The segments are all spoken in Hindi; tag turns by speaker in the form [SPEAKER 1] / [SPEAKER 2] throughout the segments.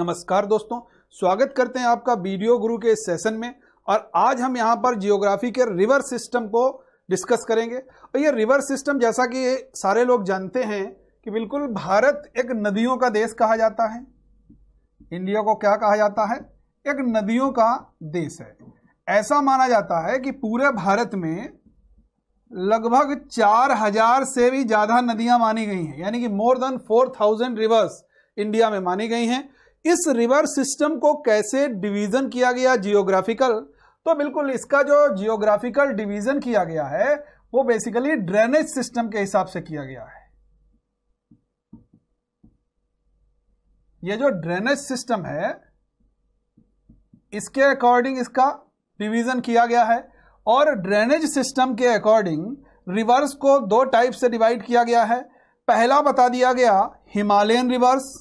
[SPEAKER 1] नमस्कार दोस्तों स्वागत करते हैं आपका वीडियो गुरु के इस सेशन में और आज हम यहां पर जियोग्राफी के रिवर सिस्टम को डिस्कस करेंगे और ये रिवर सिस्टम जैसा कि सारे लोग जानते हैं कि बिल्कुल भारत एक नदियों का देश कहा जाता है इंडिया को क्या कहा जाता है एक नदियों का देश है ऐसा माना जाता है कि पूरे भारत में लगभग चार हजार से भी ज्यादा नदियां मानी गई हैं यानी कि more than four thousand rivers India में मानी गई हैं इस रिवर सिस्टम को कैसे डिवीजन किया गया जियोग्राफिकल तो बिल्कुल इसका जो जियोग्राफिकल डिवीजन किया गया है वो बेसिकली ड्रेनेज सिस्टम के हिसाब से किया गया है ये जो ड्रेनेज सिस्टम है इसके अकॉर्डिंग इसका डिवीजन किया गया है और ड्रेनेज सिस्टम के अकॉर्डिंग रिवर्स को दो टाइप से डिवाइड किया गया है पहला बता दिया गया हिमालयन रिवर्स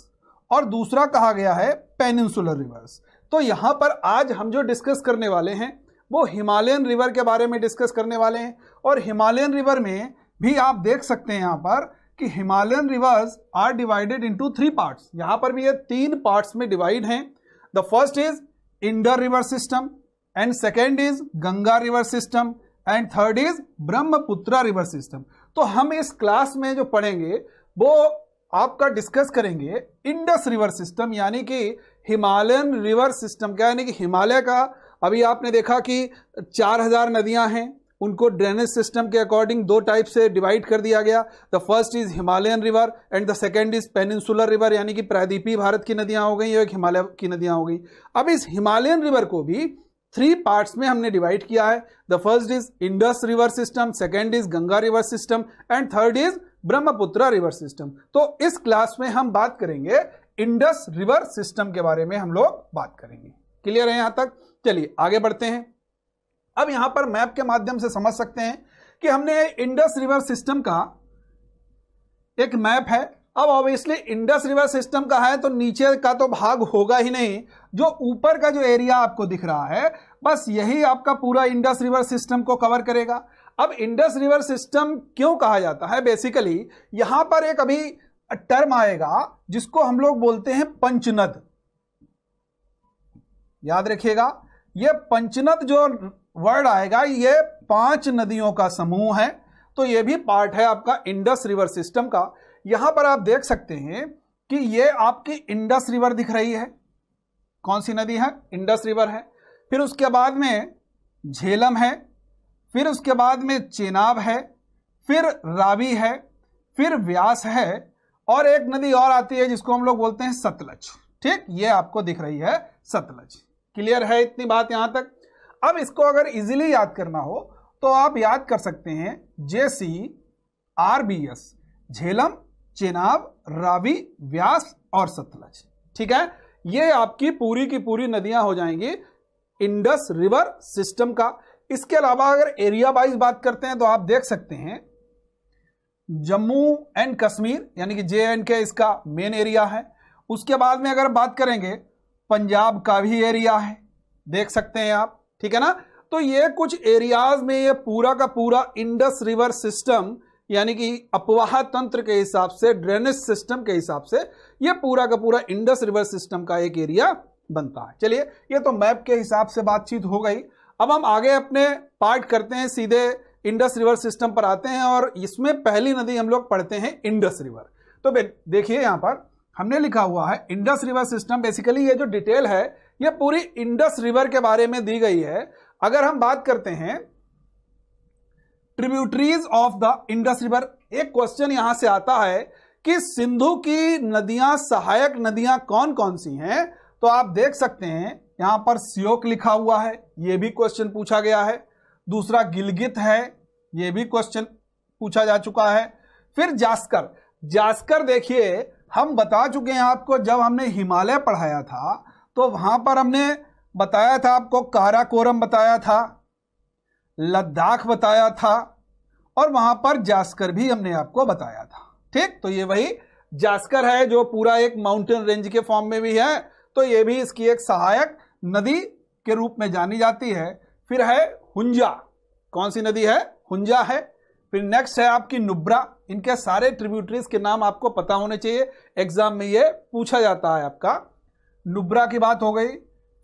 [SPEAKER 1] और दूसरा कहा गया है पेनिनसुलर रिवर्स तो यहां पर आज हम जो डिस्कस करने वाले हैं वो हिमालयन रिवर के बारे में डिस्कस करने वाले हैं और हिमालयन रिवर में भी आप देख सकते हैं यहां पर कि Himalayan rivers are divided into three parts यहां पर भी ये तीन पार्ट्स में डिवाइड हैं the first is Indus river system and second is Ganga river system and third is Brahmaputra river system तो हम इस क्लास में जो पढ़ेंगे वो आपका डिस्कस करेंगे इंडस रिवर सिस्टम यानी कि हिमालयन रिवर सिस्टम क्या यानी कि हिमालय का अभी आपने देखा कि 4000 नदियां हैं उनको ड्रेनेज सिस्टम के अकॉर्डिंग दो टाइप से डिवाइड कर दिया गया the first is Himalayan river and the second is peninsular river यानी कि प्रायद्वीपीय भारत की नदियां हो गई और एक हिमालय की नदियां हो गई अब इस हिमालयन रिवर को भी थ्री पार्ट्स में हमने डिवाइड किया है the first is Indus river system second is Ganga river system and third is Brahmaputra river system तो इस क्लास में हम बात करेंगे इंडस रिवर सिस्टम के बारे में हम लोग बात करेंगे क्लियर है यहां तक चलिए आगे बढ़ते हैं अब यहां पर मैप के माध्यम से समझ सकते हैं कि हमने इंडस रिवर सिस्टम का एक मैप है अब ऑब्वियसली इंडस रिवर सिस्टम का है तो नीचे का तो भाग होगा ही नहीं जो ऊपर का जो एरिया आपको दिख रहा है बस यही आपका पूरा इंडस रिवर सिस्टम को कवर करेगा अब इंडस रिवर सिस्टम क्यों कहा जाता है बेसिकली यहां पर एक अभी टर्म आएगा जिसको हम लोग बोलते हैं पंचनद याद रखिएगा यह पंचनद जो वर्ड आएगा यह पांच नदियों का समूह है तो यह भी पार्ट है आपका इंडस रिवर सिस्टम का यहां पर आप देख सकते हैं कि यह आपकी इंडस रिवर दिख रही है कौन सी नदी है इंडस रिवर है फिर उसके बाद में झेलम है फिर उसके बाद में चेनाब है फिर रावी है फिर व्यास है और एक नदी और आती है जिसको हम लोग बोलते हैं सतलज ठीक ये आपको दिख रही है सतलज क्लियर है इतनी बात यहां तक अब इसको अगर इजीली याद करना हो तो आप याद कर सकते हैं J C R B S Jhelum Chenab Ravi Beas और सतलज ठीक है ये आपकी पूरी की पूरी नदियां हो जाएंगी इंडस रिवर सिस्टम का इसके अलावा अगर एरिया वाइज बात करते हैं तो आप देख सकते हैं जम्मू एंड कश्मीर यानी कि जे एंड के इसका मेन एरिया है उसके बाद में अगर बात करेंगे पंजाब का भी एरिया है देख सकते हैं आप ठीक है ना तो ये कुछ एरियाज में ये पूरा का पूरा इंडस रिवर सिस्टम यानी कि अपवाह तंत्र के हिसाब से ड्रेनेज सिस्टम के हिसाब से ये पूरा का पूरा इंडस रिवर सिस्टम का एक एरिया बनता है चलिए ये तो मैप के हिसाब से बातचीत हो गई अब हम आगे अपने पार्ट करते हैं सीधे इंडस रिवर सिस्टम पर आते हैं और इसमें पहली नदी हम लोग पढ़ते हैं इंडस रिवर तो देखिए यहाँ पर हमने लिखा हुआ है इंडस रिवर सिस्टम बेसिकली ये जो डिटेल है ये पूरी इंडस रिवर के बारे में दी गई है अगर हम बात करते हैं tributaries of the Indus river एक क्वेश्चन यहां से आता है कि सिंधु की नदियां सहायक नदियां कौन कौन सी हैं तो आप देख सकते हैं यहां पर सियोक लिखा हुआ है यह भी क्वेश्चन पूछा गया है दूसरा गिलगित है यह भी क्वेश्चन पूछा जा चुका है फिर जास्कर जास्कर देखिए हम बता चुके हैं आपको जब हमने हिमालय पढ़ाया था तो वहां पर हमने बताया था आपको काराकोरम बताया था लद्दाख बताया था और वहां पर जास्कर भी हमने आपको बताया था ठीक तो ये वही जास्कर है जो पूरा एक माउंटेन रेंज के फॉर्म में भी है तो ये भी इसकी एक सहायक नदी के रूप में जानी जाती है फिर है हुंजा कौन सी नदी है हुंजा है फिर नेक्स्ट है आपकी नुब्रा इनके सारे ट्रिब्यूटरीज के नाम आपको पता होने चाहिए एग्जाम में ये पूछा जाता है आपका नुब्रा की बात हो गई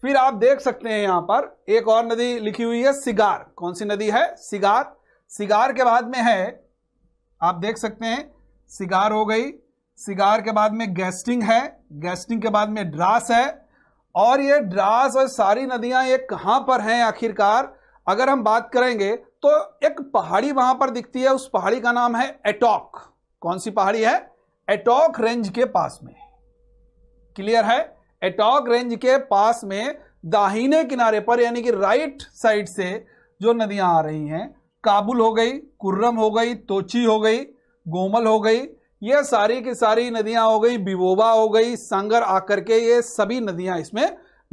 [SPEAKER 1] फिर आप देख सकते हैं यहां पर एक और नदी लिखी हुई है सिगार कौन सी नदी है सिगार सिगार के बाद में है आप देख सकते हैं सिगार हो गई सिगार के बाद में गैस्टिंग है गैस्टिंग के बाद में ड्रास है और ये ड्रास और सारी नदियां ये कहां पर हैं आखिरकार अगर हम बात करेंगे तो एक पहाड़ी वहां पर दिखती है उस पहाड़ी का नाम है एटॉक कौन सी पहाड़ी है एटॉक रेंज के पास में क्लियर है एटॉक रेंज के पास में दाहिने किनारे पर यानी कि राइट साइड से जो नदियां आ रही हैं काबुल हो गई कुर्रम हो गई तोची हो गई गोमल हो गई ये सारी की सारी नदियां हो गई बिवोबा हो गई संगर आकर के ये सभी नदियां इसमें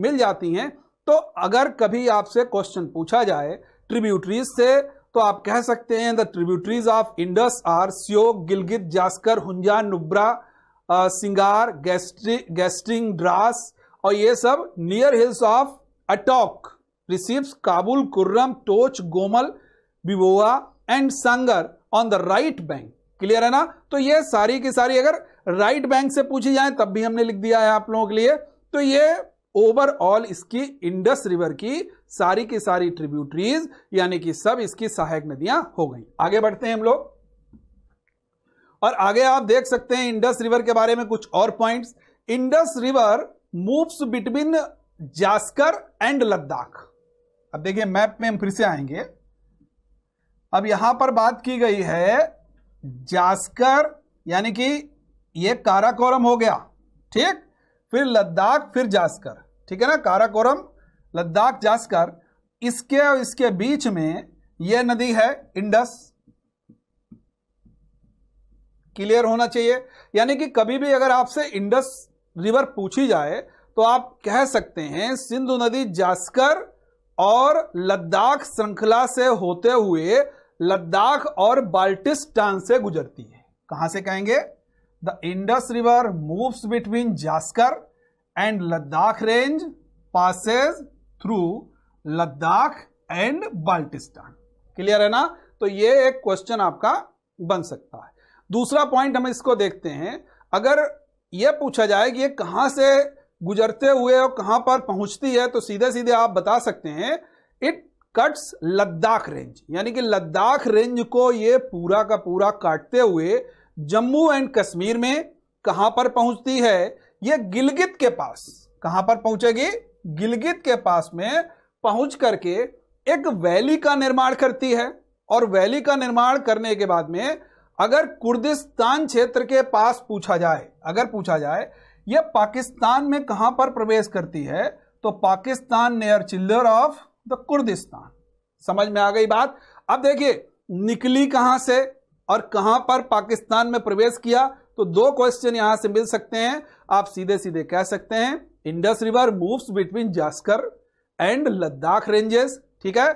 [SPEAKER 1] मिल जाती हैं तो अगर कभी आपसे क्वेश्चन पूछा जाए ट्रिब्यूटरीज से तो आप कह सकते हैं the tributaries of Indus are Shyok Gilgit Zaskar Hunza Nubra Shigar गैस्ट्रिक गैस्ट्रिंग ड्रास और ये सब near hills of Attock receives Kabul Kurram Tochi Gomal Viboa and Sangar on the right bank clear है ना तो ये सारी की सारी अगर राइट बैंक से पूछी जाए तब भी हमने लिख दिया है आप लोगों के लिए तो ये ओवरऑल इसकी इंडस रिवर की सारी की सारी ट्रिब्यूटरीज यानी कि सब इसकी सहायक नदियां हो गई आगे बढ़ते हैं हम लोग और आगे आप देख सकते हैं इंडस रिवर के बारे में कुछ और points Indus river moves between Zaskar and Ladakh अब देखिए मैप में हम फिर से आएंगे अब यहां पर बात की गई है जास्कर यानी कि ये काराकोरम हो गया ठीक फिर लद्दाख फिर जास्कर ठीक है ना काराकोरम लद्दाख जास्कर इसके और इसके बीच में यह नदी है इंडस क्लियर होना चाहिए यानी कि कभी भी अगर आपसे इंडस रिवर पूछी जाए तो आप कह सकते हैं सिंधु नदी जास्कर और लद्दाख श्रृंखला से होते हुए लद्दाख और बाल्टिस्टान से गुजरती है कहां से कहेंगे the Indus river moves between Zaskar and Ladakh range passes through Ladakh and Baltistan clear है ना तो ये एक क्वेश्चन आपका बन सकता है दूसरा पॉइंट हम इसको देखते हैं अगर यह पूछा जाए कि ये कहाँ से गुजरते हुए और कहाँ पर पहुंचती है तो सीधे सीधे आप बता सकते हैं इट कट्स लद्दाख रेंज यानी कि लद्दाख रेंज को ये पूरा का पूरा काटते हुए जम्मू एंड कश्मीर में कहां पर पहुंचती है ये गिलगित के पास कहां पर पहुंचेगी गिलगित के पास में पहुंच करके एक वैली का निर्माण करती है और वैली का निर्माण करने के बाद में अगर कुर्दिस्तान क्षेत्र के पास पूछा जाए अगर पूछा जाए यह पाकिस्तान में कहां पर प्रवेश करती है तो पाकिस्तान नेयर चिल्डर ऑफ द कुर्दिस्तान समझ में आ गई बात अब देखिए निकली कहां से और कहां पर पाकिस्तान में प्रवेश किया तो दो क्वेश्चन यहां से मिल सकते हैं आप सीधे सीधे कह सकते हैं Indus river moves between Zaskar and Ladakh ranges ठीक है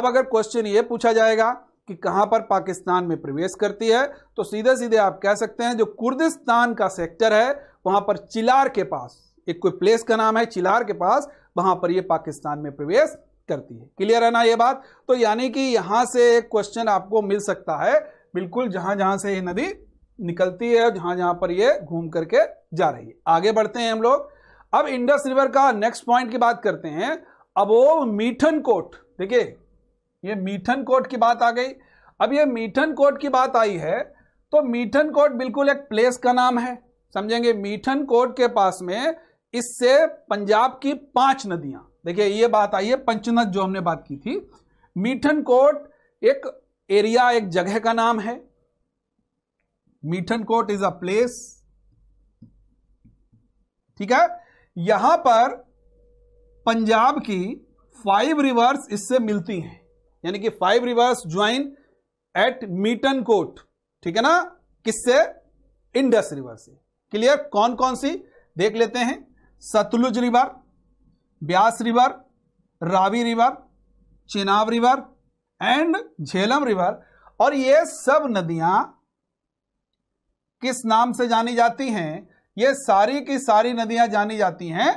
[SPEAKER 1] अब अगर क्वेश्चन ये पूछा जाएगा कि कहां पर पाकिस्तान में प्रवेश करती है तो सीधे सीधे आप कह सकते हैं जो कुर्दिस्तान का सेक्टर है वहां पर चिलार के पास एक कोई प्लेस का नाम है चिलार के पास वहां पर यह पाकिस्तान में प्रवेश करती है क्लियर है ना ये बात तो यानी कि यहां से एक क्वेश्चन आपको मिल सकता है बिल्कुल जहां जहां से ये नदी निकलती है जहां जहां पर ये घूम करके जा रही है आगे बढ़ते हैं हम लोग अब इंडस रिवर का नेक्स्ट पॉइंट की बात करते हैं अब वो मीठन कोट देखिए ये मीठन कोट की बात आ गई अब ये मीठन कोट की बात आई है तो मीठन कोट बिल्कुल एक प्लेस का नाम है समझेंगे मीठन कोट के पास में इससे पंजाब की पांच नदियां देखिए ये बात आई है पंचनद जो हमने बात की थी मीठन कोट एक एरिया एक जगह का नाम है Mithankot is a place ठीक है यहां पर पंजाब की फाइव रिवर्स इससे मिलती हैं यानी कि five rivers join at Mithankot ठीक है ना किससे इंडस रिवर से क्लियर कौन कौन सी देख लेते हैं Sutlej river Beas river Ravi river Chenab river and Jhelum river और ये सब नदियां किस नाम से जानी जाती हैं ये सारी की सारी नदियां जानी जाती हैं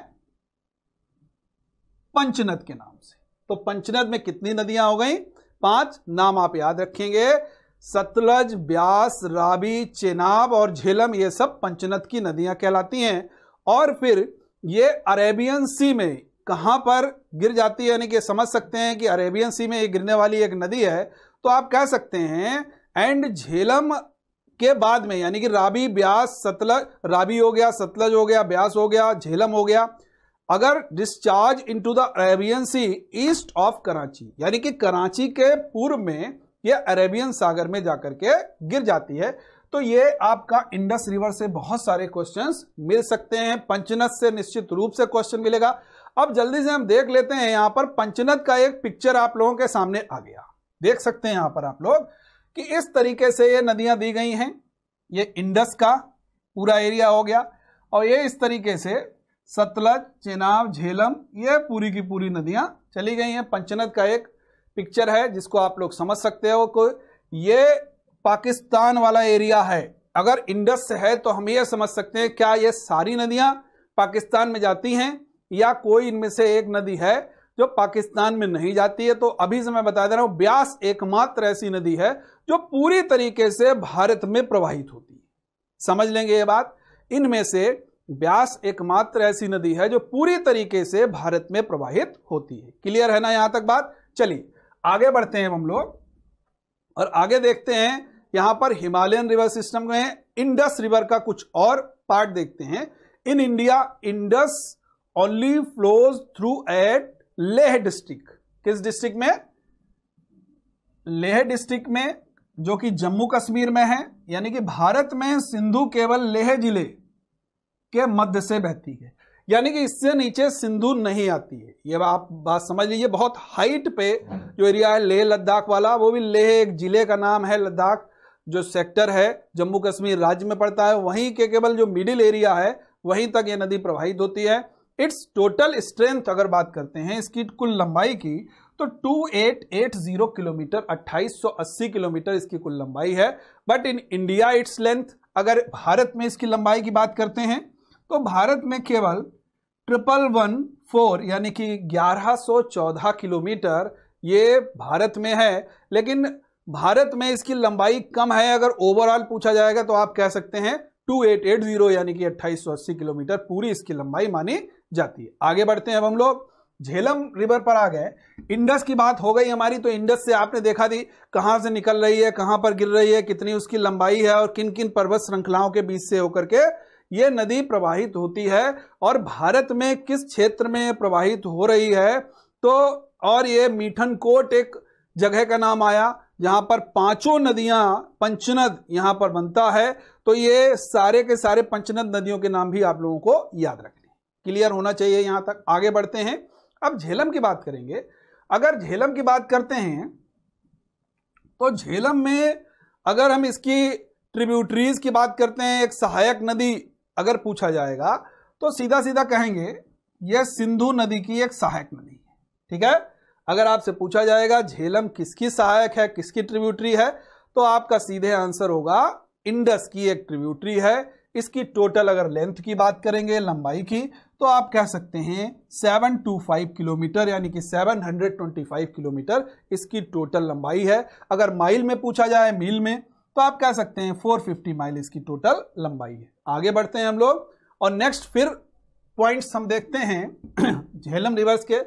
[SPEAKER 1] पंचनद के नाम तो पंचनद में कितनी नदियां हो गई पांच नाम आप याद रखेंगे सतलज ब्यास राबी चेनाब और झेलम ये सब पंचनद की नदियां कहलाती हैं और फिर ये अरेबियन सी में कहाँ पर गिर जाती है यानी कि समझ सकते हैं कि अरेबियन सी में ये गिरने वाली एक नदी है तो आप कह सकते हैं एंड झेलम के बाद में यानी कि राबी ब्यास सतलज राबी हो गया सतलज हो गया ब्यास हो गया झेलम हो गया अगर discharge into the Arabian sea east of Karachi यानी कि कराची के पूर्व में ये अरेबियन सागर में जाकर के गिर जाती है तो ये आपका इंडस रिवर से बहुत सारे क्वेश्चंस मिल सकते हैं पंचनद से निश्चित रूप से क्वेश्चन मिलेगा अब जल्दी से हम देख लेते हैं यहां पर पंचनद का एक पिक्चर आप लोगों के सामने आ गया देख सकते हैं यहां पर आप लोग कि इस तरीके से ये नदियां दी गई हैं ये इंडस का पूरा एरिया हो गया और ये इस तरीके से सतलज चेनाब झेलम ये पूरी की पूरी नदियाँ चली गई हैं पंचनद का एक पिक्चर है जिसको आप लोग समझ सकते हो कोई ये पाकिस्तान वाला एरिया है अगर इंडस से है तो हम ये समझ सकते हैं क्या ये सारी नदियाँ पाकिस्तान में जाती हैं या कोई इनमें से एक नदी है जो पाकिस्तान में नहीं जाती है तो अभी से मैं बता दे रहा हूँ ब्यास एकमात्र ऐसी नदी है जो पूरी तरीके से भारत में प्रवाहित होती है समझ लेंगे ये बात इनमें से ब्यास एकमात्र ऐसी नदी है जो पूरी तरीके से भारत में प्रवाहित होती है क्लियर है ना यहां तक बात चलिए आगे बढ़ते हैं हम लोग और आगे देखते हैं यहां पर हिमालयन रिवर सिस्टम में इंडस रिवर का कुछ और पार्ट देखते हैं in India Indus only flows through at Leh district किस डिस्ट्रिक्ट में लेह डिस्ट्रिक्ट में जो कि जम्मू कश्मीर में है यानी कि भारत में सिंधु केवल लेह जिले के मध्य से बहती है यानी कि इससे नीचे सिंधु नहीं आती है ये आप बात समझ लीजिए बहुत हाइट पे हाँ। जो एरिया है लेह लद्दाख वाला वो भी लेह एक जिले का नाम है लद्दाख जो सेक्टर है जम्मू कश्मीर राज्य में पड़ता है वहीं के केवल जो मिडिल एरिया है वहीं तक ये नदी प्रवाहित होती है इट्स टोटल स्ट्रेंथ अगर बात करते हैं इसकी कुल लंबाई की तो 2880 किलोमीटर 2880 किलोमीटर इसकी कुल लंबाई है but in India its length अगर भारत में इसकी लंबाई की बात करते हैं तो भारत में केवल ट्रिपल वन फोर यानी कि 1114 किलोमीटर ये भारत में है लेकिन भारत में इसकी लंबाई कम है अगर ओवरऑल पूछा जाएगा तो आप कह सकते हैं 2880 यानी कि 2880 किलोमीटर पूरी इसकी लंबाई मानी जाती है आगे बढ़ते हैं अब हम लोग झेलम रिवर पर आ गए इंडस की बात हो गई हमारी तो इंडस से आपने देखा दी कहाँ से निकल रही है कहाँ पर गिर रही है कितनी उसकी लंबाई है और किन किन पर्वत श्रृंखलाओं के बीच से होकर के ये नदी प्रवाहित होती है और भारत में किस क्षेत्र में प्रवाहित हो रही है तो और ये मीठन कोट एक जगह का नाम आया जहाँ पर पांचों नदियां पंचनद यहाँ पर बनता है तो ये सारे के सारे पंचनद नदियों के नाम भी आप लोगों को याद रखने क्लियर होना चाहिए यहाँ तक आगे बढ़ते हैं अब झेलम की बात करेंगे अगर झेलम की बात करते हैं तो झेलम में अगर हम इसकी ट्रिब्यूटरीज की बात करते हैं एक सहायक नदी अगर पूछा जाएगा तो सीधा सीधा कहेंगे यह सिंधु नदी की एक सहायक नदी है ठीक है अगर आपसे पूछा जाएगा झेलम किसकी सहायक है किसकी ट्रिब्यूटरी है तो आपका सीधे आंसर होगा इंडस की एक ट्रिब्यूटरी है इसकी टोटल अगर लेंथ की बात करेंगे लंबाई की तो आप कह सकते हैं 725 किलोमीटर यानी कि 725 किलोमीटर इसकी टोटल लंबाई है अगर माइल में पूछा जाए मील में तो आप कह सकते हैं 450 माइल इसकी टोटल लंबाई है आगे बढ़ते हैं हम लोग और नेक्स्ट फिर पॉइंट्स हम देखते हैं झेलम रिवर्स के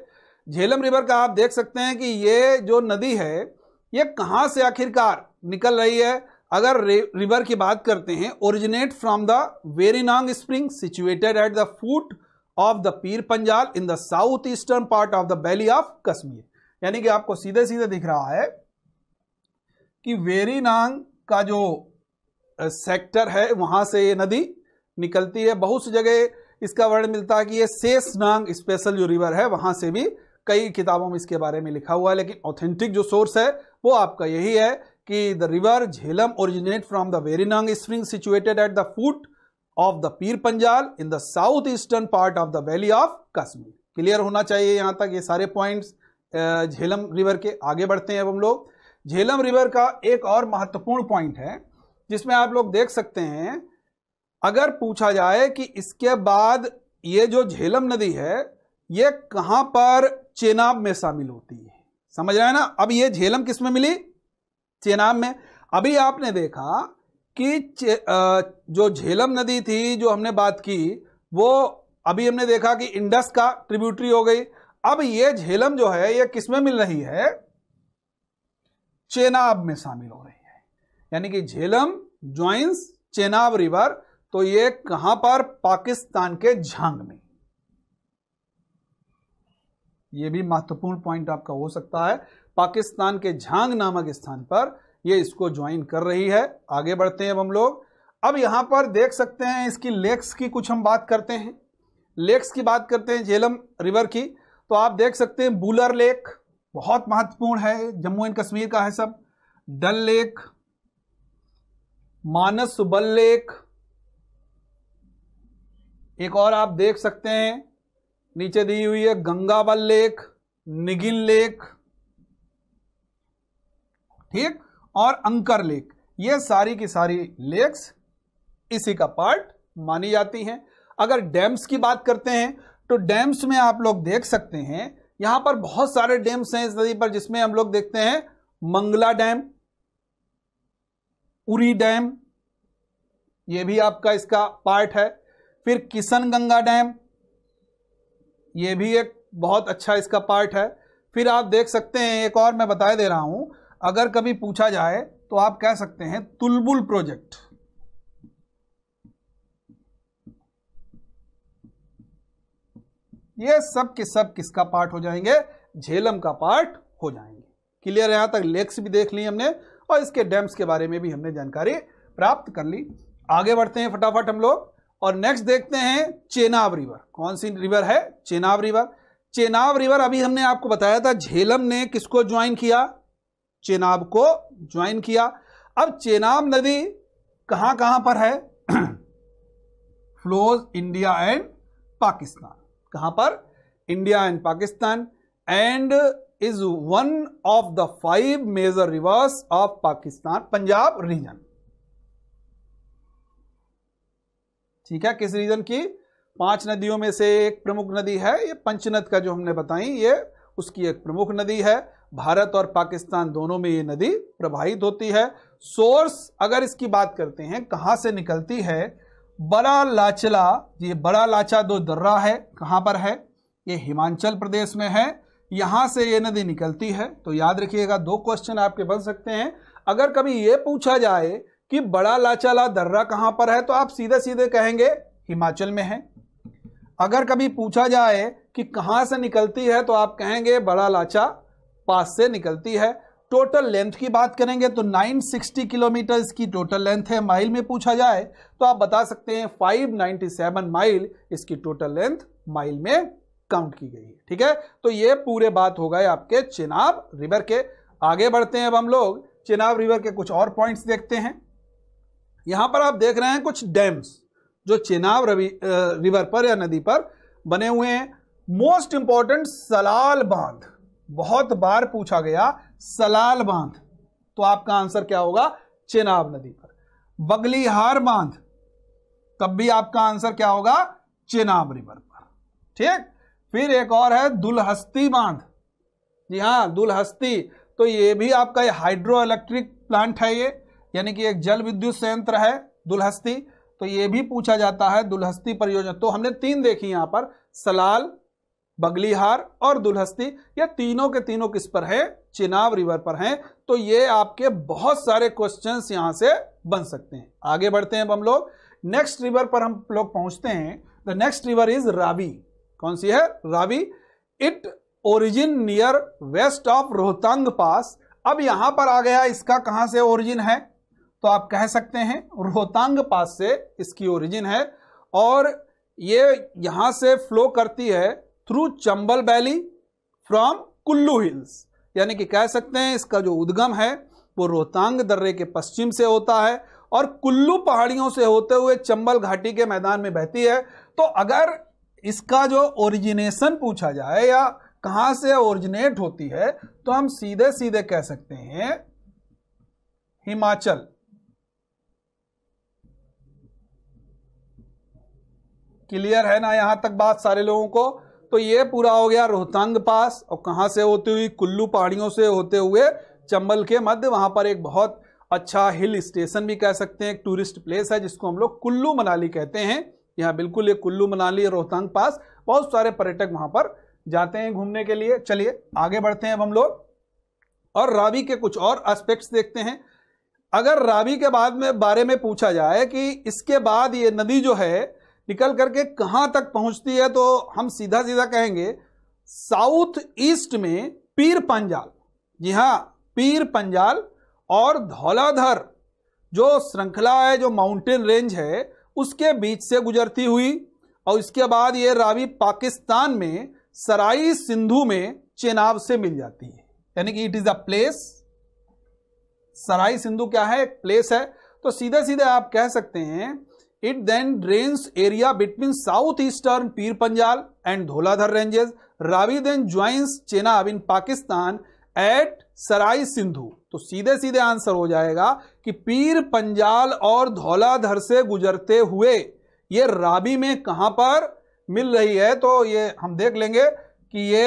[SPEAKER 1] झेलम रिवर का आप देख सकते हैं कि ये जो नदी है ये कहाँ से आखिरकार निकल रही है अगर रिवर की बात करते हैं originate from the Verinag spring situated at the foot of the Pir Panjal in the south eastern part of the valley of Kashmir यानी कि आपको सीधे सीधे दिख रहा है कि वेरीनांग का जो सेक्टर है वहां से ये नदी निकलती है बहुत सी जगह इसका वर्ण मिलता है कि ये शेष नांग स्पेशल जो रिवर है वहां से भी कई किताबों में इसके बारे में लिखा हुआ है लेकिन ऑथेंटिक जो सोर्स है वो आपका यही है कि the river Jhelum originate from the Verinag spring situated at the foot of the Pir Panjal in the south eastern part of the valley of Kashmir clear होना चाहिए यहाँ तक ये सारे पॉइंट्स झेलम रिवर के आगे बढ़ते हैं अब हम लोग झेलम रिवर का एक और महत्वपूर्ण पॉइंट है जिसमें आप लोग देख सकते हैं अगर पूछा जाए कि इसके बाद ये जो झेलम नदी है ये कहां पर चेनाब में शामिल होती है समझ रहे हैं ना अब ये झेलम किस में मिली चेनाब में अभी आपने देखा कि जो झेलम नदी थी जो हमने बात की वो अभी हमने देखा कि इंडस का ट्रिब्यूटरी हो गई अब ये झेलम जो है ये किस में मिल रही है चेनाब में शामिल हो रही है यानी कि झेलम ज्वाइंस चेनाब रिवर तो ये कहां पर पाकिस्तान के झांग में ये भी महत्वपूर्ण पॉइंट आपका हो सकता है पाकिस्तान के झांग नामक स्थान पर ये इसको ज्वाइन कर रही है आगे बढ़ते हैं अब हम लोग अब यहां पर देख सकते हैं इसकी लेक्स की कुछ हम बात करते हैं लेक्स की बात करते हैं झेलम रिवर की तो आप देख सकते हैं बुलर लेक बहुत महत्वपूर्ण है जम्मू एंड कश्मीर का है सब Dal lake Manasbal lake एक और आप देख सकते हैं नीचे दी हुई है गंगाबल लेक निगिन लेक ठीक और अंकर लेक ये सारी की सारी लेक्स इसी का पार्ट मानी जाती हैं अगर डैम्स की बात करते हैं तो डैम्स में आप लोग देख सकते हैं यहां पर बहुत सारे डैम्स हैं इस नदी पर जिसमें हम लोग देखते हैं मंगला डैम उरी डैम यह भी आपका इसका पार्ट है फिर गंगा डैम यह भी एक बहुत अच्छा इसका पार्ट है फिर आप देख सकते हैं एक और मैं बताए दे रहा हूं अगर कभी पूछा जाए तो आप कह सकते हैं तुलबुल प्रोजेक्ट ये सब के सब किसका पार्ट हो जाएंगे झेलम का पार्ट हो जाएंगे क्लियर यहां तक लेक्स भी देख ली हमने और इसके डैम्स के बारे में भी हमने जानकारी प्राप्त कर ली आगे बढ़ते हैं फटाफट हम लोग और नेक्स्ट देखते हैं चेनाब रिवर कौन सी रिवर है चेनाब रिवर चेनाब रिवर अभी हमने आपको बताया था झेलम ने किसको ज्वाइन किया चेनाब को ज्वाइन किया अब चेनाब नदी कहां कहां पर है फ्लोज इंडिया एंड पाकिस्तान कहां पर India and Pakistan and is one of the five major rivers of Pakistan Punjab region ठीक है किस रीजन की पांच नदियों में से एक प्रमुख नदी है ये पंचनद का जो हमने बताई ये उसकी एक प्रमुख नदी है भारत और पाकिस्तान दोनों में ये नदी प्रवाहित होती है सोर्स अगर इसकी बात करते हैं कहां से निकलती है बड़ा लाचला ये बड़ा लाचा दो दर्रा है कहाँ पर है ये हिमाचल प्रदेश में है यहाँ से ये नदी निकलती है तो याद रखिएगा दो क्वेश्चन आपके बन सकते हैं अगर कभी ये पूछा जाए कि बड़ा लाचाला दर्रा कहाँ पर है तो आप सीधे सीधे कहेंगे हिमाचल में है अगर कभी पूछा जाए कि कहाँ से निकलती है तो आप कहेंगे बड़ा लाचा पास से निकलती है टोटल लेंथ की बात करेंगे तो 960 किलोमीटर इसकी टोटल लेंथ है माइल में पूछा जाए तो आप बता सकते हैं 597 माइल इसकी टोटल लेंथ माइल में काउंट की गई है ठीक है तो ये पूरे बात हो गए आपके चिनाब रिवर के आगे बढ़ते हैं अब हम लोग चिनाब रिवर के कुछ और पॉइंट्स देखते हैं यहां पर आप देख रहे हैं कुछ डैम्स जो चिनाब रवि रिवर पर या नदी पर बने हुए हैं मोस्ट इंपॉर्टेंट सलाल बांध बहुत बार पूछा गया सलाल बांध तो आपका आंसर क्या होगा चेनाब नदी पर बगलीहार बांध तब भी आपका आंसर क्या होगा चेनाब रिवर पर ठीक फिर एक और है दुलहस्ती बांध जी हाँ दुलहस्ती तो ये भी आपका ये हाइड्रो इलेक्ट्रिक प्लांट है ये यानी कि एक जल विद्युत संयंत्र है दुलहस्ती तो ये भी पूछा जाता है दुलहस्ती परियोजना तो हमने तीन देखी यहां पर सलाल बगलीहार और दुलहस्ती ये तीनों के तीनों किस पर है चिनाव रिवर पर हैं तो ये आपके बहुत सारे क्वेश्चन यहां से बन सकते हैं आगे बढ़ते हैं हम लोग नेक्स्ट रिवर पर हम लोग पहुंचते हैं the next river is Ravi कौन सी है Ravi it origin near west of Rohtang pass अब यहां पर आ गया इसका कहां से ओरिजिन है तो आप कह सकते हैं रोहतांग पास से इसकी ओरिजिन है और ये यहां से फ्लो करती है through Chambal valley from Kullu hills यानी कि कह सकते हैं इसका जो उद्गम है वो रोहतांग दर्रे के पश्चिम से होता है और कुल्लू पहाड़ियों से होते हुए चंबल घाटी के मैदान में बहती है तो अगर इसका जो ओरिजिनेशन पूछा जाए या कहां से ओरिजिनेट होती है तो हम सीधे सीधे कह सकते हैं हिमाचल क्लियर है ना यहां तक बात सारे लोगों को तो ये पूरा हो गया रोहतांग पास और कहाँ से होती हुई कुल्लू पहाड़ियों से होते हुए चंबल के मध्य वहाँ पर एक बहुत अच्छा हिल स्टेशन भी कह सकते हैं एक टूरिस्ट प्लेस है जिसको हम लोग कुल्लू मनाली कहते हैं यहाँ बिल्कुल ये कुल्लू मनाली रोहतांग पास बहुत सारे पर्यटक वहाँ पर जाते हैं घूमने के लिए चलिए आगे बढ़ते हैं अब हम लोग और रावी के कुछ और एस्पेक्ट्स देखते हैं अगर रावी के बाद में बारे में पूछा जाए कि इसके बाद ये नदी जो है निकल करके कहां तक पहुंचती है तो हम सीधा सीधा कहेंगे साउथ ईस्ट में पीर पंजाल जी हाँ पीर पंजाल और धौलाधर जो श्रृंखला है जो माउंटेन रेंज है उसके बीच से गुजरती हुई और इसके बाद ये रावी पाकिस्तान में सराई सिंधु में चेनाब से मिल जाती है यानी कि it is a place Sarai Sindhu क्या है एक प्लेस है तो सीधे सीधे आप कह सकते हैं It then drains area between southeastern Pir Panjal and Dholadhar ranges. Ravi then joins Chenab in Pakistan at सराय सिंधु तो सीधे सीधे आंसर हो जाएगा कि पीर पंजाल और धोलाधर से गुजरते हुए ये राबी में कहां पर मिल रही है तो ये हम देख लेंगे कि ये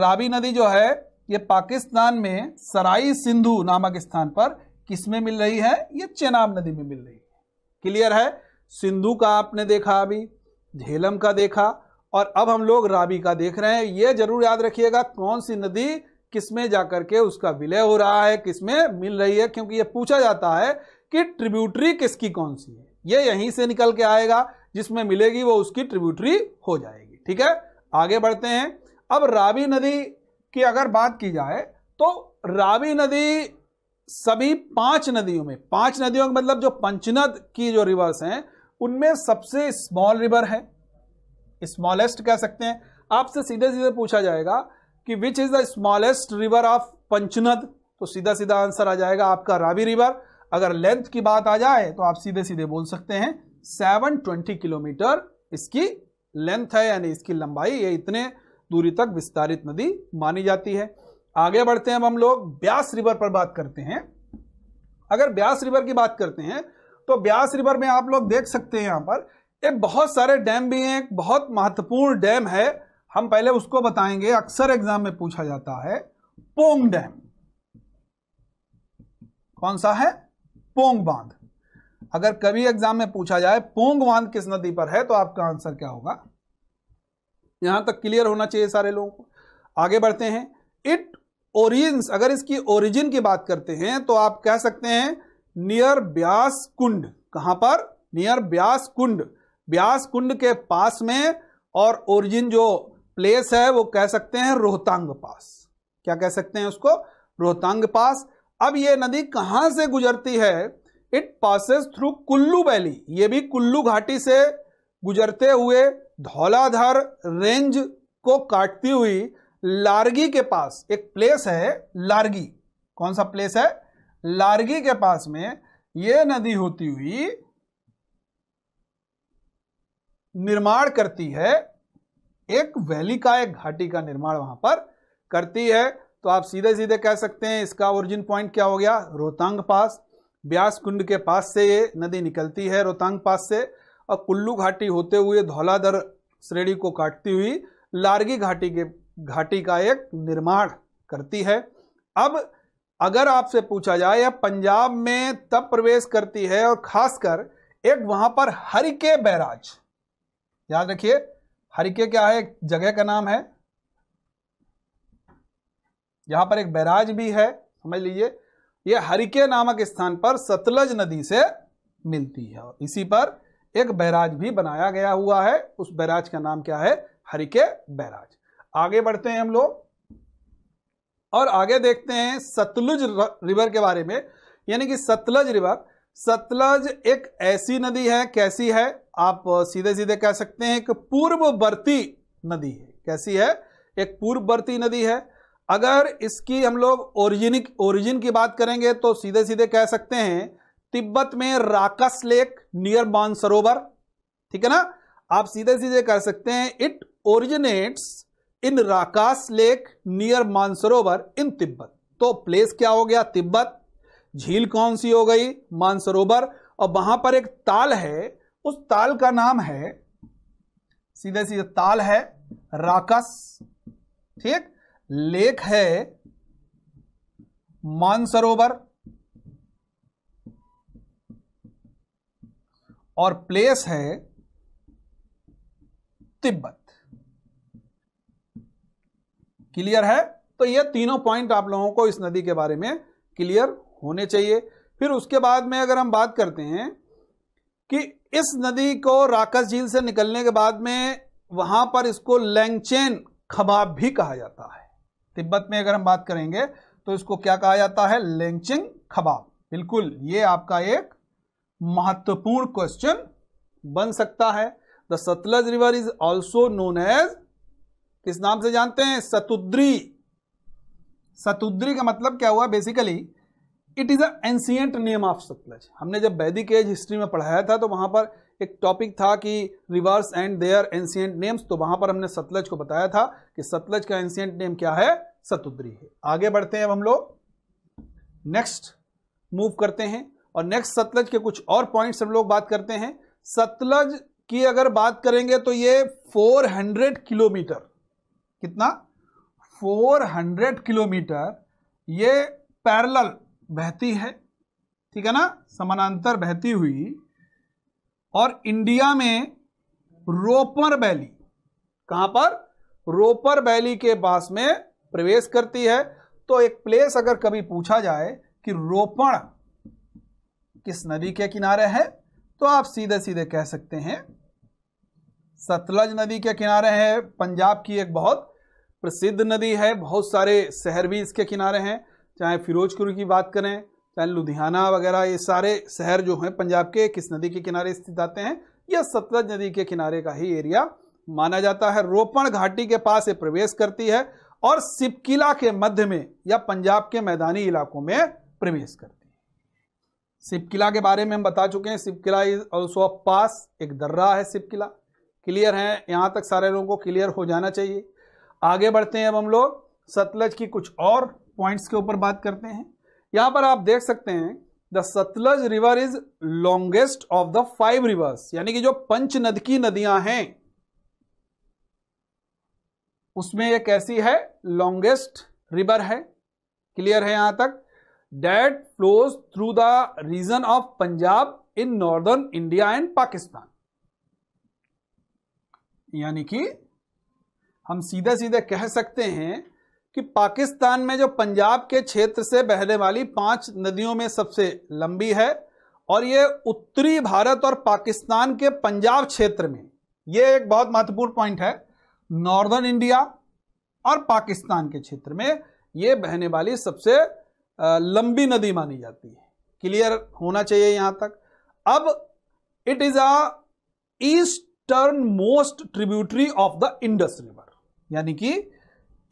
[SPEAKER 1] राबी नदी जो है ये पाकिस्तान में सराई सिंधु नामक स्थान पर किसमें मिल रही है ये चेनाब नदी में मिल रही है क्लियर है सिंधु का आपने देखा अभी झेलम का देखा और अब हम लोग राबी का देख रहे हैं ये जरूर याद रखिएगा कौन सी नदी किसमें जाकर के उसका विलय हो रहा है किसमें मिल रही है क्योंकि ये पूछा जाता है कि ट्रिब्यूटरी किसकी कौन सी है ये यहीं से निकल के आएगा जिसमें मिलेगी वो उसकी ट्रिब्यूटरी हो जाएगी ठीक है आगे बढ़ते हैं अब रावी नदी की अगर बात की जाए तो रावी नदी सभी पांच नदियों में पांच नदियों का मतलब जो पंचनद की जो रिवर्स हैं उनमें सबसे स्मॉल रिवर है स्मॉलेस्ट कह सकते हैं आपसे सीधे सीधे पूछा जाएगा कि which is the smallest river of Panchnad तो सीधा सीधा आंसर आ जाएगा आपका रावी रिवर अगर लेंथ की बात आ जाए तो आप सीधे सीधे बोल सकते हैं 720 किलोमीटर इसकी लेंथ है यानी इसकी लंबाई ये इतने दूरी तक विस्तारित नदी मानी जाती है आगे बढ़ते हैं अब हम लोग ब्यास रिवर पर बात करते हैं अगर ब्यास रिवर की बात करते हैं तो ब्यास रिवर में आप लोग देख सकते हैं यहाँ पर एक बहुत सारे डैम भी हैं एक बहुत महत्वपूर्ण डैम है हम पहले उसको बताएंगे अक्सर एग्जाम में पूछा जाता है पोंग डैम कौन सा है पोंग बांध अगर कभी एग्जाम में पूछा जाए पोंग बांध किस नदी पर है तो आपका आंसर क्या होगा यहां तक क्लियर होना चाहिए सारे लोगों को आगे बढ़ते हैं इट ओरिजिन अगर इसकी ओरिजिन की बात करते हैं तो आप कह सकते हैं नियर ब्यास कुंड कहां पर नियर ब्यास कुंड ब्यास कुंड के पास में और ओरिजिन जो प्लेस है वो कह सकते हैं रोहतांग पास क्या कह सकते हैं उसको रोहतांग पास अब ये नदी कहां से गुजरती है it passes through Kullu valley ये भी कुल्लू घाटी से गुजरते हुए धौलाधार रेंज को काटती हुई लारगी के पास एक प्लेस है लारगी कौन सा प्लेस है लार्गी के पास में यह नदी होती हुई निर्माण करती है एक वैली का एक घाटी का निर्माण वहां पर करती है तो आप सीधे सीधे कह सकते हैं इसका ओरिजिन पॉइंट क्या हो गया रोहतांग पास ब्यास कुंड के पास से ये नदी निकलती है रोहतांग पास से और कुल्लू घाटी होते हुए धौलाधर श्रेणी को काटती हुई लार्गी घाटी के घाटी का एक निर्माण करती है अब अगर आपसे पूछा जाए या पंजाब में तब प्रवेश करती है और खासकर एक वहां पर हरिके बैराज याद रखिए हरिके क्या है जगह का नाम है यहां पर एक बैराज भी है समझ लीजिए यह हरिके नामक स्थान पर सतलज नदी से मिलती है और इसी पर एक बैराज भी बनाया गया हुआ है उस बैराज का नाम क्या है हरिके बैराज आगे बढ़ते हैं हम लोग और आगे देखते हैं सतलुज रिवर के बारे में यानी कि सतलज रिवर सतलज एक ऐसी नदी है कैसी है आप सीधे सीधे कह सकते हैं एक पूर्ववर्ती नदी है कैसी है एक पूर्ववर्ती नदी है अगर इसकी हम लोग ओरिजिनिक ओरिजिन की बात करेंगे तो सीधे सीधे कह सकते हैं तिब्बत में राकस लेक नियर मानसरोवर ठीक है ना आप सीधे सीधे कह सकते हैं it originates in Rakas lake near Mansarovar in Tibet तो प्लेस क्या हो गया तिब्बत झील कौन सी हो गई मानसरोवर और वहां पर एक ताल है उस ताल का नाम है सीधे सीधे ताल है राकस ठीक लेक है मानसरोवर और प्लेस है तिब्बत क्लियर है तो ये तीनों पॉइंट आप लोगों को इस नदी के बारे में क्लियर होने चाहिए फिर उसके बाद में अगर हम बात करते हैं कि इस नदी को राकस झील से निकलने के बाद में वहां पर इसको लैंगचेन खबाब भी कहा जाता है तिब्बत में अगर हम बात करेंगे तो इसको क्या कहा जाता है लेंगचिंग खबाब बिल्कुल ये आपका एक महत्वपूर्ण क्वेश्चन बन सकता है the Sutlej river is also known as किस नाम से जानते हैं सतुद्री सतुद्री का मतलब क्या हुआ basically it is ancient name of Sutlej हमने जब वैदिक एज हिस्ट्री में पढ़ाया था तो वहां पर एक टॉपिक था कि rivers and their ancient names तो वहां पर हमने सतलज को बताया था कि सतलज का एंशियंट नेम क्या है सतुद्री है आगे बढ़ते हैं अब हम लोग नेक्स्ट मूव करते हैं और नेक्स्ट सतलज के कुछ और पॉइंट्स हम लोग बात करते हैं सतलज की अगर बात करेंगे तो ये 400 किलोमीटर कितना 400 किलोमीटर ये पैरेलल बहती है ठीक है ना समानांतर बहती हुई और इंडिया में रोपर वैली कहां पर रोपर वैली के पास में प्रवेश करती है तो एक प्लेस अगर कभी पूछा जाए कि रोपण किस नदी के किनारे है तो आप सीधे सीधे कह सकते हैं सतलज नदी के किनारे है पंजाब की एक बहुत प्रसिद्ध नदी है बहुत सारे शहर भी इसके किनारे हैं चाहे फिरोजपुर की बात करें चाहे लुधियाना वगैरह ये सारे शहर जो हैं पंजाब के किस नदी के किनारे स्थित आते हैं यह सतलज नदी के किनारे का ही एरिया माना जाता है रोपण घाटी के पास ये प्रवेश करती है और सिपकिला के मध्य में या पंजाब के मैदानी इलाकों में प्रवेश करती है सिपकिला के बारे में हम बता चुके हैं सिपकिला इज ऑल्सो पास एक दर्रा है सिपकिला क्लियर है यहां तक सारे लोगों को क्लियर हो जाना चाहिए आगे बढ़ते हैं अब हम लोग सतलज की कुछ और पॉइंट्स के ऊपर बात करते हैं यहाँ पर आप देख सकते हैं the Sutlej river is longest of the five rivers यानी कि जो पंच नद की नदियां हैं उसमें एक ऐसी है लॉन्गेस्ट रिवर है क्लियर है यहां तक that flows through the region of Punjab in northern India and Pakistan यानी कि हम सीधे सीधे कह सकते हैं कि पाकिस्तान में जो पंजाब के क्षेत्र से बहने वाली पांच नदियों में सबसे लंबी है और ये उत्तरी भारत और पाकिस्तान के पंजाब क्षेत्र में ये एक बहुत महत्वपूर्ण पॉइंट है नॉर्दर्न इंडिया और पाकिस्तान के क्षेत्र में ये बहने वाली सबसे लंबी नदी मानी जाती है क्लियर होना चाहिए यहां तक अब it is a eastern most tributary of the Indus river यानी कि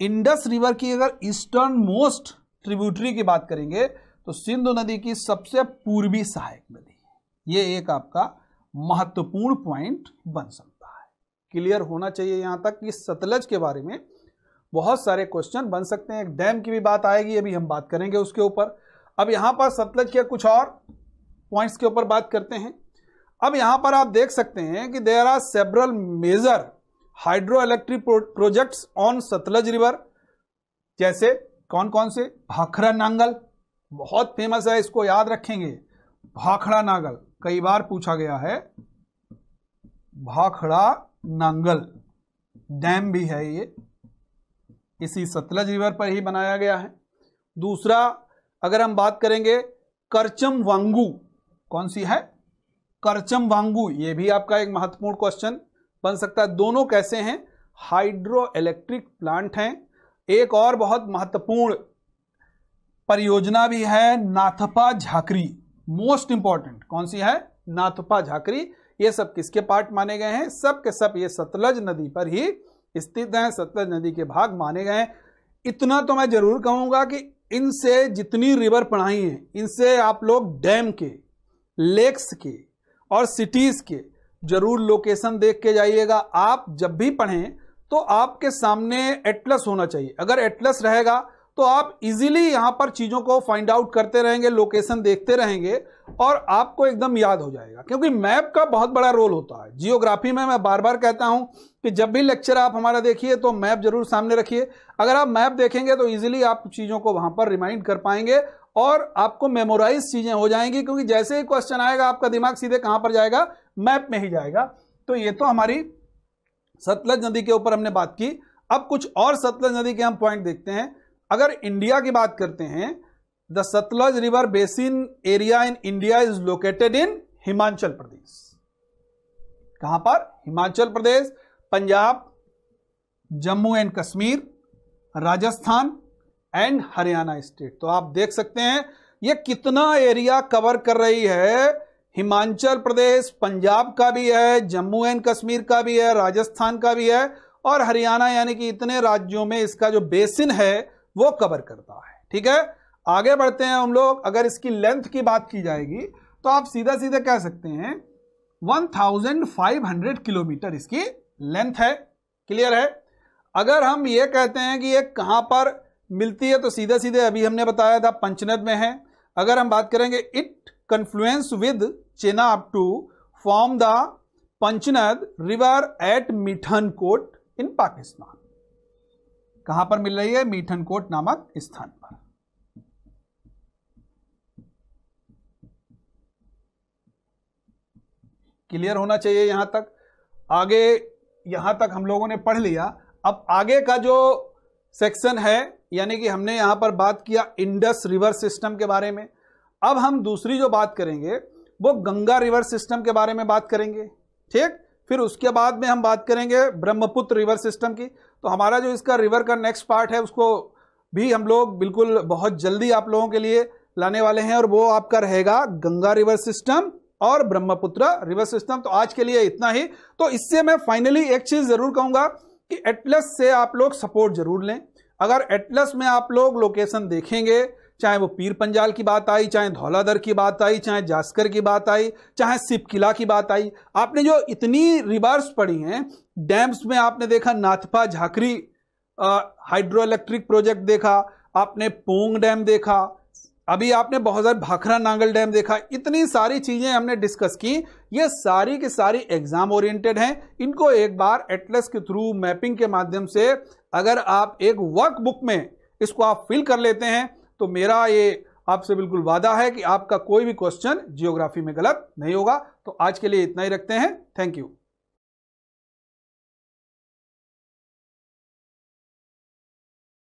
[SPEAKER 1] इंडस रिवर की अगर ईस्टर्न मोस्ट ट्रिब्यूटरी की बात करेंगे तो सिंधु नदी की सबसे पूर्वी सहायक नदी ये एक आपका महत्वपूर्ण पॉइंट बन सकता है क्लियर होना चाहिए यहां तक कि सतलज के बारे में बहुत सारे क्वेश्चन बन सकते हैं एक डैम की भी बात आएगी अभी हम बात करेंगे उसके ऊपर अब यहां पर सतलज के कुछ और पॉइंट्स के ऊपर बात करते हैं अब यहां पर आप देख सकते हैं कि there are several major hydro electric project on Sutlej river जैसे कौन कौन से भाखड़ा नांगल बहुत फेमस है इसको याद रखेंगे भाखड़ा नांगल कई बार पूछा गया है भाखड़ा नांगल डैम भी है ये इसी सतलज रिवर पर ही बनाया गया है दूसरा अगर हम बात करेंगे करचम वांगू कौन सी है करचम वांगू ये भी आपका एक महत्वपूर्ण क्वेश्चन बन सकता है दोनों कैसे हैं हाइड्रो इलेक्ट्रिक प्लांट हैं एक और बहुत महत्वपूर्ण परियोजना भी है नाथपा झाकरी मोस्ट इंपॉर्टेंट कौन सी है नाथपा झाकरी ये सब किसके पार्ट माने गए हैं सब के सब ये सतलज नदी पर ही स्थित हैं सतलज नदी के भाग माने गए हैं इतना तो मैं जरूर कहूंगा कि इनसे जितनी रिवर पढ़ाई है इनसे आप लोग डैम के लेक्स के और सिटीज के जरूर लोकेशन देख के जाइएगा आप जब भी पढ़ें तो आपके सामने एटलस होना चाहिए अगर एटलस रहेगा तो आप इजीली यहां पर चीजों को फाइंड आउट करते रहेंगे लोकेशन देखते रहेंगे और आपको एकदम याद हो जाएगा क्योंकि मैप का बहुत बड़ा रोल होता है जियोग्राफी में मैं बार बार कहता हूं कि जब भी लेक्चर आप हमारा देखिए तो मैप जरूर सामने रखिए अगर आप मैप देखेंगे तो इजीली आप चीज़ों को वहां पर रिमाइंड कर पाएंगे और आपको मेमोराइज चीजें हो जाएंगी क्योंकि जैसे ही क्वेश्चन आएगा आपका दिमाग सीधे कहां पर जाएगा मैप में ही जाएगा तो ये तो हमारी सतलज नदी के ऊपर हमने बात की अब कुछ और सतलज नदी के हम पॉइंट देखते हैं अगर इंडिया की बात करते हैं the Sutlej river basin area in India is located in Himachal Pradesh कहां पर Himachal Pradesh Punjab Jammu and Kashmir Rajasthan and Haryana state तो आप देख सकते हैं ये कितना एरिया कवर कर रही है हिमाचल प्रदेश पंजाब का भी है जम्मू एंड कश्मीर का भी है राजस्थान का भी है और हरियाणा यानी कि इतने राज्यों में इसका जो बेसिन है वो कवर करता है ठीक है आगे बढ़ते हैं हम लोग अगर इसकी लेंथ की बात की जाएगी तो आप सीधा सीधा कह सकते हैं 1500 किलोमीटर इसकी लेंथ है क्लियर है अगर हम ये कहते हैं कि ये कहां पर मिलती है तो सीधे सीधे अभी हमने बताया था पंचनद में है अगर हम बात करेंगे it confluence with Chenab to form the Panchnad river at Kot in Pakistan कहां पर मिल रही है कोट नामक स्थान पर क्लियर होना चाहिए यहां तक आगे यहां तक हम लोगों ने पढ़ लिया अब आगे का जो सेक्शन है यानी कि हमने यहाँ पर बात किया इंडस रिवर सिस्टम के बारे में अब हम दूसरी जो बात करेंगे वो गंगा रिवर सिस्टम के बारे में बात करेंगे ठीक फिर उसके बाद में हम बात करेंगे ब्रह्मपुत्र रिवर सिस्टम की तो हमारा जो इसका रिवर का नेक्स्ट पार्ट है उसको भी हम लोग बिल्कुल बहुत जल्दी आप लोगों के लिए लाने वाले हैं और वो आपका रहेगा गंगा रिवर सिस्टम और ब्रह्मपुत्र रिवर सिस्टम तो आज के लिए इतना ही तो इससे मैं फाइनली एक चीज जरूर कहूंगा कि एटलस से आप लोग सपोर्ट जरूर लें अगर एटलस में आप लोग लोकेशन देखेंगे चाहे वो पीर पंजाल की बात आई चाहे धौलाधर की बात आई चाहे जास्कर की बात आई चाहे सिप किला की बात आई आपने जो इतनी रिवर्स पड़ी हैं डैम्स में आपने देखा Nathpa Jhakri hydro electric project देखा आपने पोंग डैम देखा अभी आपने बहुत सारे भाखरा नांगल डैम देखा इतनी सारी चीजें हमने डिस्कस की ये सारी की सारी एग्जाम ओरिएंटेड हैं इनको एक बार एटलस के थ्रू मैपिंग के माध्यम से अगर आप एक वर्क बुक में इसको आप फिल कर लेते हैं तो मेरा ये आपसे बिल्कुल वादा है कि आपका कोई भी क्वेश्चन जियोग्राफी में गलत नहीं होगा तो आज के लिए इतना ही रखते हैं थैंक यू